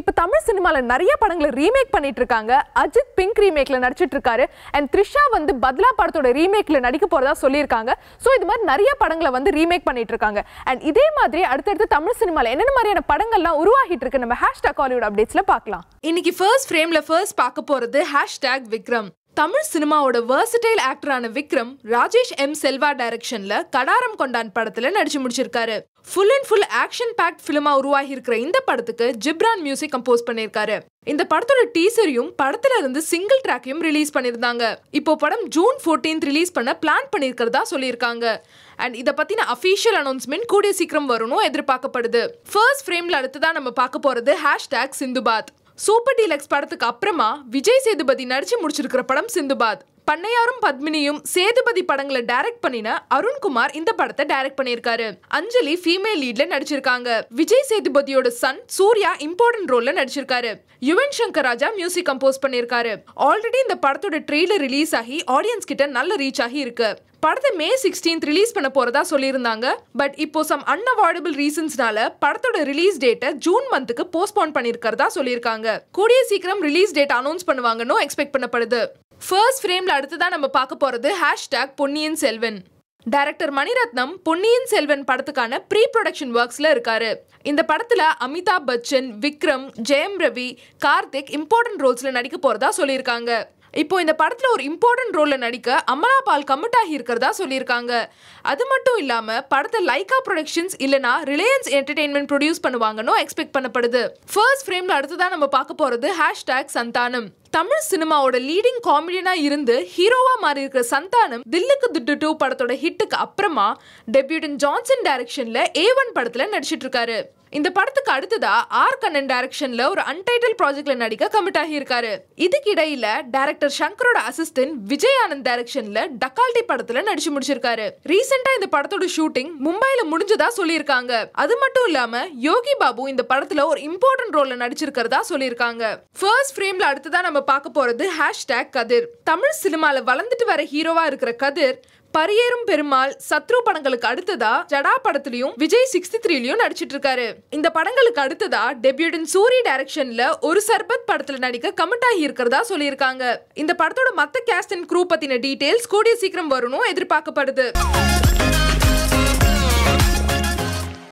இப்போ தமிழ் சினிமாவில் நிறைய படங்களை ரீமேக் பண்ணிட்டு இருக்காங்க அஜித் பிங்க் ரீமேக்ல நடிச்சிட்டு இருக்காரு அண்ட் த்ரிஷா வந்து பத்லா படத்தோட ரீமேக்ல நடிக்க போறதா சொல்லியிருக்காங்க ஸோ இது மாதிரி நிறைய படங்களை வந்து ரீமேக் பண்ணிட்டு இருக்காங்க அண்ட் இதே மாதிரி அடுத்தடுத்து தமிழ் சினிமாவில் என்னென்ன மாதிரியான படங்கள்லாம் உருவாகிட்டு இருக்கு நம்ம ஹேஷ்டாக் ஹாலிவுட் அப்டேட்ஸ்ல பார்க்கலாம் இன்னைக்கு ஃபர்ஸ்ட் ஃப்ரேம்ல ஃபர்ஸ்ட் பார்க்க போறது ஹேஷ்டாக் விக்ரம் தமிழ் சினிமாவோட வேர்சிட்டைல் ஆக்டரான விக்ரம் ராஜேஷ் எம் செல்வா டைரக்ஷன்ல கடாரம் கொண்டான் படத்துல நடிச்சு முடிச்சிருக்காரு full and full action packed ஃபிலிமா உருவாகி இருக்கிற இந்த படத்துக்கு ஜிப்ரான் மியூசிக் கம்போஸ் பண்ணியிருக்காரு இந்த படத்தோட டீசரையும் படத்துல இருந்து சிங்கிள் ட்ராக்கையும் ரிலீஸ் பண்ணியிருந்தாங்க இப்போ படம் ஜூன் ஃபோர்டீன்த் ரிலீஸ் பண்ண பிளான் பண்ணியிருக்கிறதா சொல்லியிருக்காங்க அண்ட் இதை பத்தின அஃபீஷியல் அனௌன்ஸ்மெண்ட் கூடிய சீக்கிரம் வரணும் எதிர்பார்க்கப்படுது ஃபர்ஸ்ட் ஃப்ரேம்ல தான் நம்ம பார்க்க போறது ஹேஷ்டேக் சிந்துபாத் சூப்பர் டீலக்ஸ் படத்துக்கு அப்புறமா விஜய் சேதுபதி நடிச்சு முடிச்சிருக்கிற படம் சிந்துபாத் பண்ணையாரும் பத்மினியும் சேதுபதி படங்களை டைரக்ட் பண்ணின அருண்குமார் இந்த படத்தை டைரக்ட் பண்ணியிருக்காரு அஞ்சலி ஃபீமேல் லீட்ல நடிச்சிருக்காங்க விஜய் சேதுபதியோட சன் சூர்யா இம்பார்ட்டன்ட் ரோல்ல நடிச்சிருக்காரு யுவன் சங்கர் ராஜா மியூசிக் கம்போஸ் பண்ணியிருக்காரு ஆல்ரெடி இந்த படத்தோட ட்ரெய்லர் ரிலீஸ் ஆகி ஆடியன்ஸ் கிட்ட நல்ல ரீச் ஆகி இருக்கு படத்தை மே சிக்ஸ்டீன்த் ரிலீஸ் பண்ண போறதா சொல்லியிருந்தாங்க பட் இப்போ சம் அன்அவாய்டபிள் ரீசன்ஸ்னால படத்தோட ரிலீஸ் டேட்டை ஜூன் மந்த்துக்கு போஸ்ட்போன் பண்ணிருக்கிறதா சொல்லியிருக்காங்க கூடிய சீக்கிரம் ரிலீஸ் டேட் அனௌன்ஸ் பண்ணுவாங்கன்னு எக்ஸ்பெக்ட் பண்ணப்படுது ஃபர்ஸ்ட் ஃப்ரேமில் தான் நம்ம பார்க்க போகிறது ஹேஷ்டேக் பொன்னியின் செல்வன் டைரக்டர் மணிரத்னம் பொன்னியின் செல்வன் படத்துக்கான ப்ரீ ப்ரொடக்ஷன் ஒர்க்ஸில் இருக்காரு இந்த படத்தில் அமிதாப் பச்சன் விக்ரம் ஜெயம் ரவி கார்த்திக் இம்பார்ட்டன்ட் ரோல்ஸில் நடிக்க போகிறதா சொல்லியிருக்காங்க இப்போ இந்த படத்தில் ஒரு இம்பார்ட்டன்ட் ரோலில் நடிக்க அமலா பால் கமிட் ஆகி இருக்கிறதா சொல்லியிருக்காங்க அது மட்டும் இல்லாமல் படத்தை லைகா ப்ரொடக்ஷன்ஸ் இல்லைனா ரிலையன்ஸ் என்டர்டெயின்மெண்ட் ப்ரொடியூஸ் பண்ணுவாங்கன்னு எக்ஸ்பெக்ட் பண்ணப்படுது ஃபர்ஸ்ட் ஃப்ரேமில் அடுத்ததான் நம்ம பார்க்க போகிறது ஹேஷ்டேக் சந்தானம் தமிழ் சினிமாவோட லீடிங் காமெடியனா இருந்து ஹீரோவா மாறி இருக்கிற சந்தானம் தில்லுக்கு துட்டு டூ படத்தோட ஹிட்டுக்கு அப்புறமா டெபியூட்டன் ஜான்சன் டைரக்ஷன்ல ஏ ஒன் படத்துல நடிச்சிட்டு இருக்காரு இந்த படத்துக்கு அடுத்ததா ஆர் கண்ணன் டைரக்ஷன்ல ஒரு அன்டைட்டில் ப்ராஜெக்ட்ல நடிக்க கமிட் ஆகியிருக்காரு இடையில டைரக்டர் சங்கரோட அசிஸ்டன்ட் விஜய் ஆனந்த் டைரக்ஷன்ல டக்கால்டி படத்துல நடிச்சு முடிச்சிருக்காரு ரீசெண்டா இந்த படத்தோட ஷூட்டிங் மும்பைல முடிஞ்சதா சொல்லியிருக்காங்க அது மட்டும் இல்லாம யோகி பாபு இந்த படத்துல ஒரு இம்பார்ட்டன்ட் ரோல்ல நடிச்சிருக்கிறதா சொல்லியிருக்காங்க ஃபர்ஸ்ட் ஃப்ரேம்ல அடுத்ததா நம்ம பார்க்க போறது ஹேஷ்டேக் கதிர் தமிழ் சினிமால வளர்ந்துட்டு வர ஹீரோவா இருக்கிற கதிர் பரியேறும் பெருமாள் சத்ரு படங்களுக்கு அடுத்ததா ஜடா படத்திலையும் விஜய் சிக்ஸ்டி த்ரீலயும் நடிச்சிட்டு இருக்காரு இந்த படங்களுக்கு அடுத்ததா டெபியூடன் சூரி டைரக்ஷன்ல ஒரு சர்பத் படத்துல நடிக்க கமெண்ட் ஆகி இருக்கிறதா சொல்லியிருக்காங்க இந்த படத்தோட மத்த கேஸ்ட் அண்ட் க்ரூ பத்தின டீடைல்ஸ் கூடிய சீக்கிரம் வரணும் எதிர்பார்க்கப்படுது